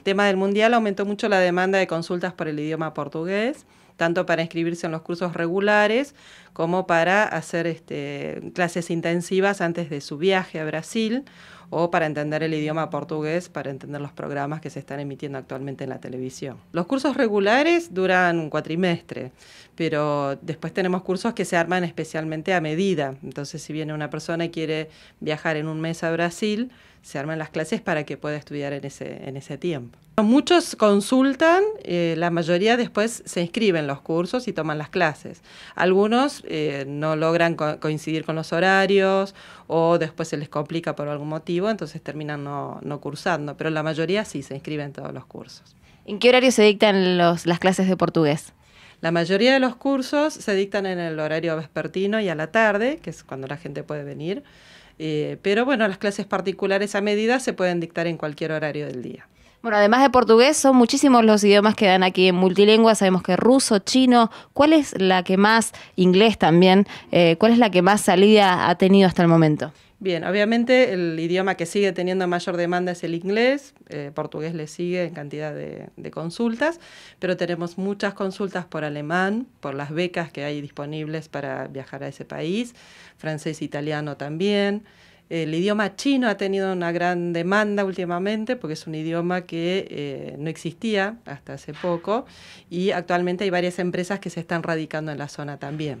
el tema del mundial aumentó mucho la demanda de consultas por el idioma portugués, tanto para inscribirse en los cursos regulares como para hacer este, clases intensivas antes de su viaje a Brasil o para entender el idioma portugués, para entender los programas que se están emitiendo actualmente en la televisión. Los cursos regulares duran un cuatrimestre, pero después tenemos cursos que se arman especialmente a medida. Entonces, si viene una persona y quiere viajar en un mes a Brasil, se arman las clases para que pueda estudiar en ese, en ese tiempo. Muchos consultan, eh, la mayoría después se inscriben los cursos y toman las clases. Algunos eh, no logran coincidir con los horarios o después se les complica por algún motivo entonces terminan no, cursando, pero la mayoría sí se inscriben en todos los cursos. ¿En qué horario se dictan las clases de portugués? La mayoría de los cursos se dictan en el horario vespertino y a la tarde, que es cuando la gente puede venir. Eh, pero bueno, las clases particulares a medida se pueden dictar en cualquier horario del día. Bueno, además de portugués, son muchísimos los idiomas que dan aquí en multilingüe. Sabemos que ruso, chino. ¿Cuál es la que más, inglés también, eh, cuál es la que más salida ha tenido hasta el momento? Bien, obviamente el idioma que sigue teniendo mayor demanda es el inglés, eh, portugués le sigue en cantidad de, consultas, pero tenemos muchas consultas por alemán, por las becas que hay disponibles para viajar a ese país, francés, e italiano también. El idioma chino ha tenido una gran demanda últimamente porque es un idioma que eh, no existía hasta hace poco y actualmente hay varias empresas que se están radicando en la zona también.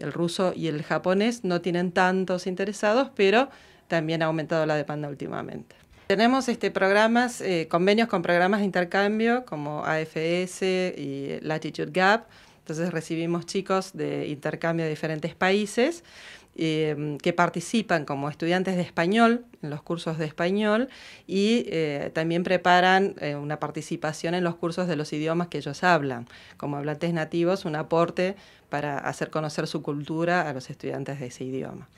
El ruso y el japonés no tienen tantos interesados, pero también ha aumentado la demanda últimamente. Tenemos este, programas, eh, convenios con programas de intercambio como AFS y Latitude Gap, entonces recibimos chicos de intercambio de diferentes países em, que participan como estudiantes de español en los cursos de español y eh, también preparan eh, una participación en los cursos de los idiomas que ellos hablan, como hablantes nativos, un aporte para hacer conocer su cultura a los estudiantes de ese idioma.